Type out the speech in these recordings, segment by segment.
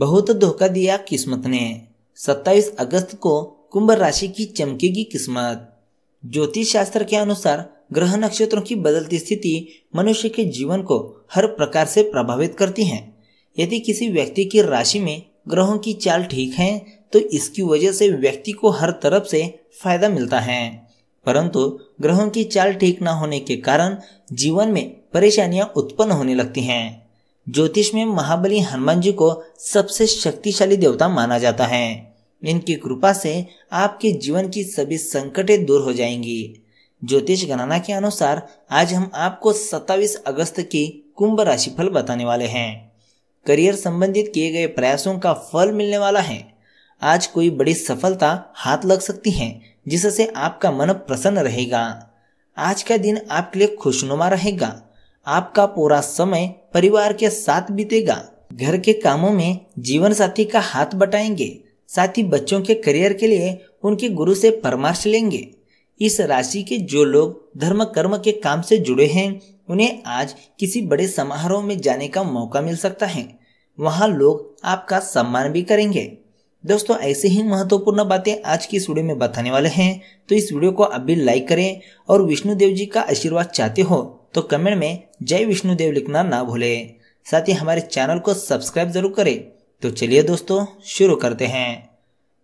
बहुत धोखा दिया किस्मत ने 27 अगस्त को कुंभ राशि की चमकेगी किस्मत ज्योतिष शास्त्र के अनुसार ग्रह नक्षत्रों की बदलती स्थिति मनुष्य के जीवन को हर प्रकार से प्रभावित करती है यदि किसी व्यक्ति की राशि में ग्रहों की चाल ठीक है तो इसकी वजह से व्यक्ति को हर तरफ से फायदा मिलता है परंतु ग्रहों की चाल ठीक न होने के कारण जीवन में परेशानियां उत्पन्न होने लगती हैं ज्योतिष में महाबली हनुमान जी को सबसे शक्तिशाली देवता माना जाता है इनकी कृपा से आपके जीवन की सभी संकटें दूर हो जाएंगी ज्योतिष गणना के अनुसार आज हम आपको 27 अगस्त की कुंभ राशि फल बताने वाले हैं करियर संबंधित किए गए प्रयासों का फल मिलने वाला है आज कोई बड़ी सफलता हाथ लग सकती है जिससे आपका मन प्रसन्न रहेगा आज का दिन आपके लिए खुशनुमा रहेगा आपका पूरा समय परिवार के साथ बीतेगा घर के कामों में जीवन साथी का हाथ बटाएंगे साथ ही बच्चों के करियर के लिए उनके गुरु से परामर्श लेंगे इस राशि के जो लोग धर्म कर्म के काम से जुड़े हैं उन्हें आज किसी बड़े समारोह में जाने का मौका मिल सकता है वहाँ लोग आपका सम्मान भी करेंगे दोस्तों ऐसे ही महत्वपूर्ण बातें आज की इस वीडियो में बताने वाले हैं तो इस वीडियो को अभी लाइक करें और विष्णु देव जी का आशीर्वाद चाहते हो तो कमेंट में जय विष्णुदेव लिखना ना भूले साथ ही हमारे चैनल को सब्सक्राइब जरूर करें तो चलिए दोस्तों शुरू करते हैं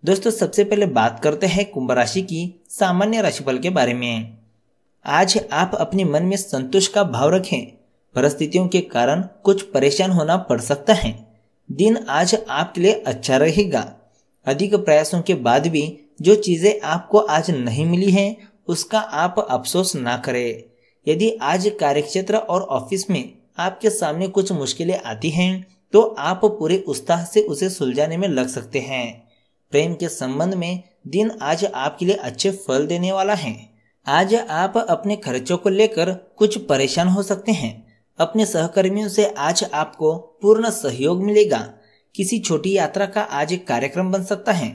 दोस्तों सबसे पहले बात करते हैं कुंभ राशि की सामान्य राशिफल के बारे में आज आप अपने मन में संतोष का भाव रखें परिस्थितियों के कारण कुछ परेशान होना पड़ सकता है दिन आज आपके लिए अच्छा रहेगा अधिक प्रयासों के बाद भी जो चीज़ें आपको आज नहीं मिली हैं उसका आप अफसोस ना करें यदि आज कार्यक्षेत्र और ऑफिस में आपके सामने कुछ मुश्किलें आती हैं तो आप पूरे उत्साह से उसे सुलझाने में लग सकते हैं प्रेम के संबंध में दिन आज आपके लिए अच्छे फल देने वाला है आज आप अपने खर्चों को लेकर कुछ परेशान हो सकते हैं अपने सहकर्मियों से आज आपको पूर्ण सहयोग मिलेगा किसी छोटी यात्रा का आज कार्यक्रम बन सकता है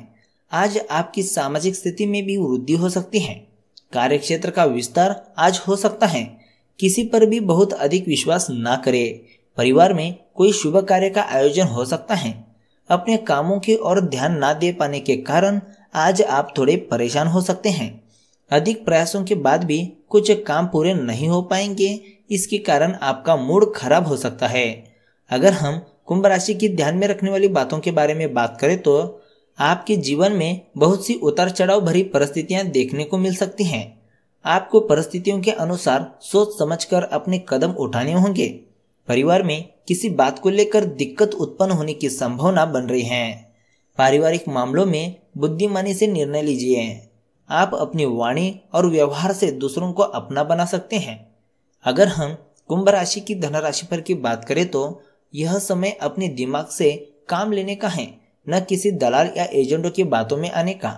आज आपकी सामाजिक स्थिति में भी वृद्धि हो सकती है कार्यक्षेत्र का विस्तार आज हो सकता है किसी पर भी बहुत अधिक विश्वास न करे परिवार में कोई शुभ कार्य का आयोजन हो सकता है अपने कामों की ओर ध्यान ना दे पाने के कारण आज आप थोड़े परेशान हो सकते हैं अधिक प्रयासों के बाद भी कुछ काम पूरे नहीं हो पाएंगे इसके कारण आपका मूड खराब हो सकता है अगर हम कुंभ राशि की ध्यान में रखने वाली बातों के बारे में बात करें तो आपके जीवन में बहुत सी उतार चढ़ाव भरी परिस्थितियां देखने को मिल सकती हैं आपको परिस्थितियों के अनुसार सोच समझकर अपने कदम उठाने होंगे परिवार में किसी बात को लेकर दिक्कत उत्पन्न होने की संभावना बन रही है पारिवारिक मामलों में बुद्धिमानी से निर्णय लीजिए आप अपनी वाणी और व्यवहार से दूसरों को अपना बना सकते हैं अगर हम कुंभ राशि की धनराशि पर की बात करें तो यह समय अपने दिमाग से काम लेने का है न किसी दलाल या एजेंटों की बातों में आने का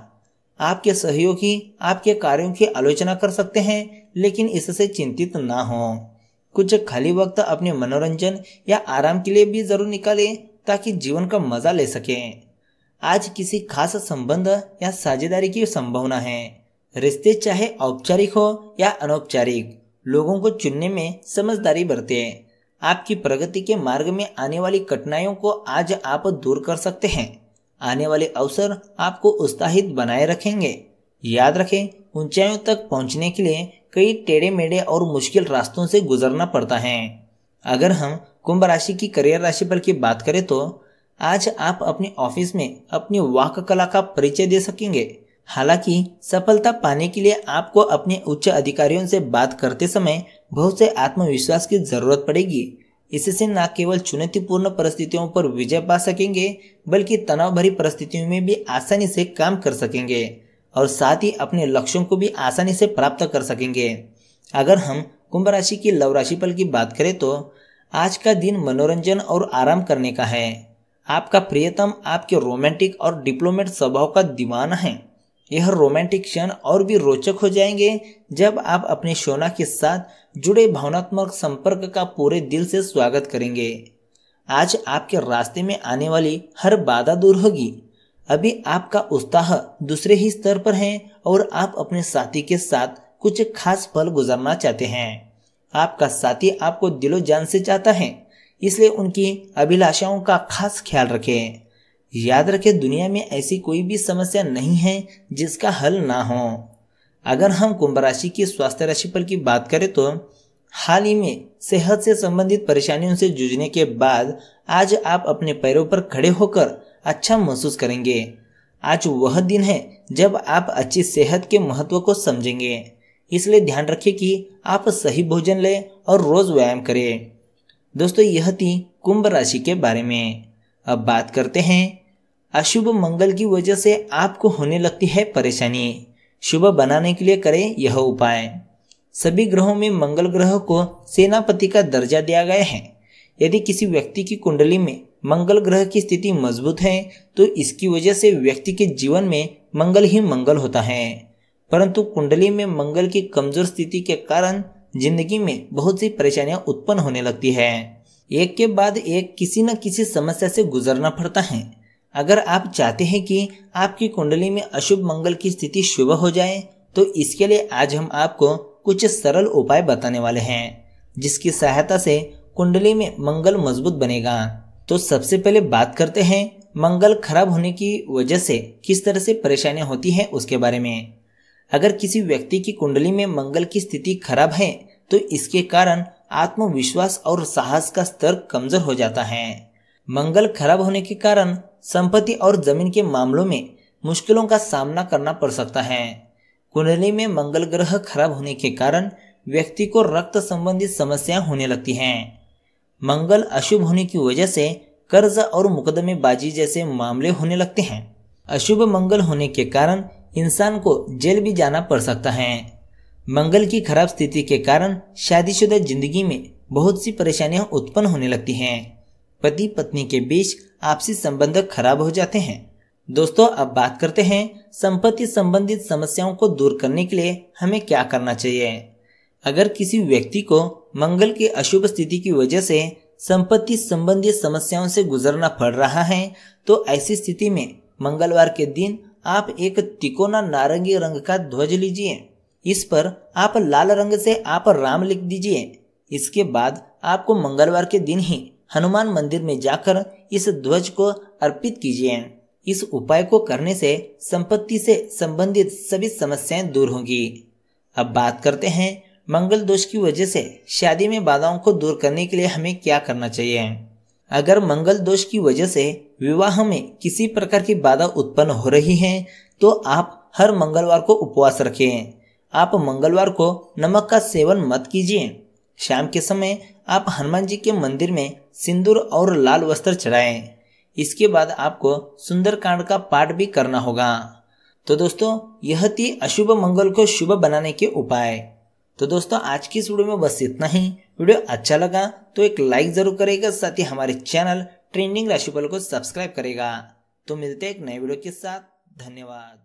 आपके सहयोगी आपके कार्यों की आलोचना कर सकते हैं लेकिन इससे चिंतित न हो कुछ खाली वक्त अपने मनोरंजन या आराम के लिए भी जरूर निकालें ताकि जीवन का मजा ले सके आज किसी खास संबंध या साझेदारी की संभावना है रिश्ते चाहे औपचारिक हो या अनौपचारिक लोगों को चुनने में समझदारी बरतें आपकी प्रगति के मार्ग में आने वाली कठिनाइयों को आज आप दूर कर सकते हैं आने वाले अवसर आपको उत्साहित बनाए रखेंगे याद रखें ऊंचाइयों तक पहुंचने के लिए कई टेढ़े मेढ़े और मुश्किल रास्तों से गुजरना पड़ता है अगर हम कुंभ राशि की करियर राशि पर की बात करें तो आज आप अपने ऑफिस में अपनी वाक कला का परिचय दे सकेंगे हालांकि सफलता पाने के लिए आपको अपने उच्च अधिकारियों से बात करते समय बहुत से आत्मविश्वास की जरूरत पड़ेगी इससे न केवल चुनौतीपूर्ण परिस्थितियों पर विजय पा सकेंगे बल्कि तनाव भरी परिस्थितियों में भी आसानी से काम कर सकेंगे और साथ ही अपने लक्ष्यों को भी आसानी से प्राप्त कर सकेंगे अगर हम कुंभ राशि की लव राशि पल की बात करें तो आज का दिन मनोरंजन और आराम करने का है आपका प्रियतम आपके रोमांटिक और डिप्लोमेट स्वभाव का दीवाना है यह रोमांटिक क्षण और भी रोचक हो जाएंगे जब आप अपने सोना के साथ जुड़े भावनात्मक संपर्क का पूरे दिल से स्वागत करेंगे आज आपके रास्ते में आने वाली हर बाधा दूर होगी अभी आपका उत्साह दूसरे ही स्तर पर है और आप अपने साथी के साथ कुछ खास पल गुजारना चाहते हैं आपका साथी आपको दिलो जान से चाहता है इसलिए उनकी अभिलाषाओं का खास ख्याल रखें याद रखें दुनिया में ऐसी कोई भी समस्या नहीं है जिसका हल ना हो अगर हम कुंभ राशि की स्वास्थ्य राशि पर की बात करें तो हाल ही में सेहत से संबंधित परेशानियों से जूझने के बाद आज आप अपने पैरों पर खड़े होकर अच्छा महसूस करेंगे आज वह दिन है जब आप अच्छी सेहत के महत्व को समझेंगे इसलिए ध्यान रखें कि आप सही भोजन लें और रोज व्यायाम करें दोस्तों यह थी कुंभ राशि के बारे में अब बात करते हैं अशुभ मंगल की वजह से आपको होने लगती है परेशानी शुभ बनाने के लिए करें यह उपाय सभी ग्रहों में मंगल ग्रह को सेनापति का दर्जा दिया गया है यदि किसी व्यक्ति की कुंडली में मंगल ग्रह की स्थिति मजबूत है तो इसकी वजह से व्यक्ति के जीवन में मंगल ही मंगल होता है परंतु कुंडली में मंगल की कमजोर स्थिति के कारण जिंदगी में बहुत सी परेशानियां उत्पन्न होने लगती है एक के बाद एक किसी न किसी समस्या से गुजरना पड़ता है अगर आप चाहते हैं कि आपकी कुंडली में अशुभ मंगल की स्थिति शुभ हो जाए तो इसके लिए आज हम आपको कुछ सरल उपाय बताने वाले हैं जिसकी सहायता से कुंडली में मंगल मजबूत बनेगा तो सबसे पहले बात करते हैं मंगल खराब होने की वजह से किस तरह से परेशानियां होती हैं उसके बारे में अगर किसी व्यक्ति की कुंडली में मंगल की स्थिति खराब है तो इसके कारण आत्मविश्वास और साहस का स्तर कमजोर हो जाता है मंगल खराब होने के कारण संपत्ति और जमीन के मामलों में मुश्किलों का सामना करना पड़ सकता है कुंडली में मंगल ग्रह खराब होने के कारण व्यक्ति को रक्त संबंधित समस्या होने लगती हैं मंगल अशुभ होने की वजह से कर्ज और मुकदमेबाजी जैसे मामले होने लगते हैं अशुभ मंगल होने के कारण इंसान को जेल भी जाना पड़ सकता है मंगल की खराब स्थिति के कारण शादीशुदा जिंदगी में बहुत सी परेशानियां उत्पन्न होने लगती हैं पति पत्नी के बीच आपसी संबंध खराब हो जाते हैं दोस्तों अब बात करते हैं संपत्ति संबंधित समस्याओं को दूर करने के लिए हमें क्या करना चाहिए अगर किसी व्यक्ति को मंगल की अशुभ स्थिति की वजह से संपत्ति संबंधी समस्याओं से गुजरना पड़ रहा है तो ऐसी स्थिति में मंगलवार के दिन आप एक तिकोना नारंगी रंग का ध्वज लीजिए इस पर आप लाल रंग से आप राम लिख दीजिए इसके बाद आपको मंगलवार के दिन ही हनुमान मंदिर में जाकर इस ध्वज को अर्पित कीजिए इस उपाय को करने से संपत्ति से संबंधित सभी समस्याएं दूर होंगी अब बात करते हैं मंगल दोष की वजह से शादी में बाधाओं को दूर करने के लिए हमें क्या करना चाहिए अगर मंगल दोष की वजह से विवाह में किसी प्रकार की बाधा उत्पन्न हो रही है तो आप हर मंगलवार को उपवास रखें आप मंगलवार को नमक का सेवन मत कीजिए शाम के समय आप हनुमान जी के मंदिर में सिंदूर और लाल वस्त्र चढ़ाएं इसके बाद आपको सुंदरकांड का पाठ भी करना होगा तो दोस्तों यह थी अशुभ मंगल को शुभ बनाने के उपाय तो दोस्तों आज की इस वीडियो में बस इतना ही वीडियो अच्छा लगा तो एक लाइक जरूर करेगा साथ ही हमारे चैनल ट्रेंडिंग राशिफल को सब्सक्राइब करेगा तो मिलते हैं एक नए वीडियो के साथ धन्यवाद